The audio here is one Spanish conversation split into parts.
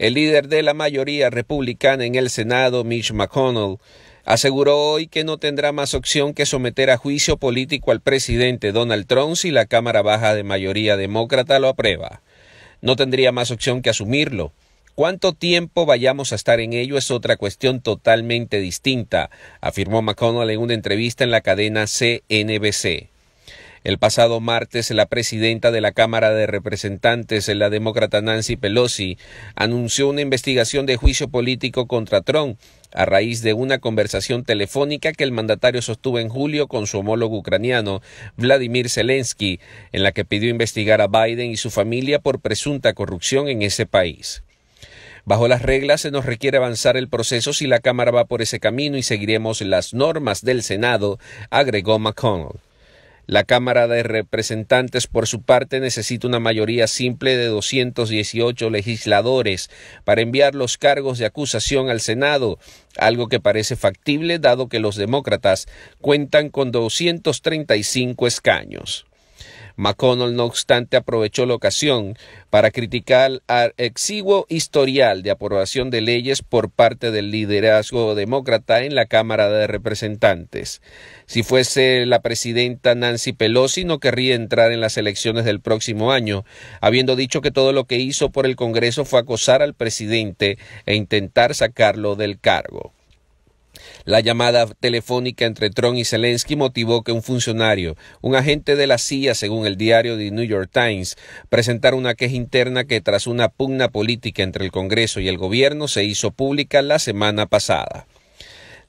El líder de la mayoría republicana en el Senado, Mitch McConnell, aseguró hoy que no tendrá más opción que someter a juicio político al presidente Donald Trump si la Cámara Baja de mayoría demócrata lo aprueba. No tendría más opción que asumirlo. Cuánto tiempo vayamos a estar en ello es otra cuestión totalmente distinta, afirmó McConnell en una entrevista en la cadena CNBC. El pasado martes, la presidenta de la Cámara de Representantes, la demócrata Nancy Pelosi, anunció una investigación de juicio político contra Trump a raíz de una conversación telefónica que el mandatario sostuvo en julio con su homólogo ucraniano, Vladimir Zelensky, en la que pidió investigar a Biden y su familia por presunta corrupción en ese país. Bajo las reglas se nos requiere avanzar el proceso si la Cámara va por ese camino y seguiremos las normas del Senado, agregó McConnell. La Cámara de Representantes, por su parte, necesita una mayoría simple de 218 legisladores para enviar los cargos de acusación al Senado, algo que parece factible dado que los demócratas cuentan con 235 escaños. McConnell, no obstante, aprovechó la ocasión para criticar al exiguo historial de aprobación de leyes por parte del liderazgo demócrata en la Cámara de Representantes. Si fuese la presidenta Nancy Pelosi, no querría entrar en las elecciones del próximo año, habiendo dicho que todo lo que hizo por el Congreso fue acosar al presidente e intentar sacarlo del cargo. La llamada telefónica entre Trump y Zelensky motivó que un funcionario, un agente de la CIA, según el diario The New York Times, presentara una queja interna que tras una pugna política entre el Congreso y el gobierno se hizo pública la semana pasada.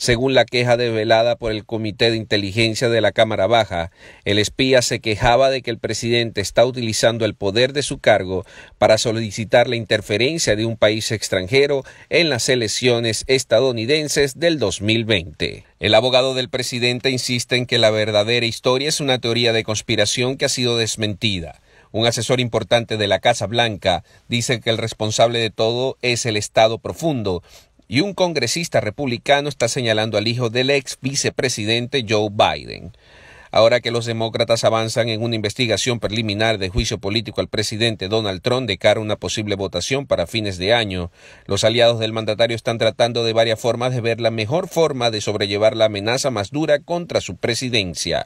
Según la queja develada por el Comité de Inteligencia de la Cámara Baja, el espía se quejaba de que el presidente está utilizando el poder de su cargo para solicitar la interferencia de un país extranjero en las elecciones estadounidenses del 2020. El abogado del presidente insiste en que la verdadera historia es una teoría de conspiración que ha sido desmentida. Un asesor importante de la Casa Blanca dice que el responsable de todo es el Estado profundo y un congresista republicano está señalando al hijo del ex vicepresidente Joe Biden. Ahora que los demócratas avanzan en una investigación preliminar de juicio político al presidente Donald Trump de cara a una posible votación para fines de año, los aliados del mandatario están tratando de varias formas de ver la mejor forma de sobrellevar la amenaza más dura contra su presidencia.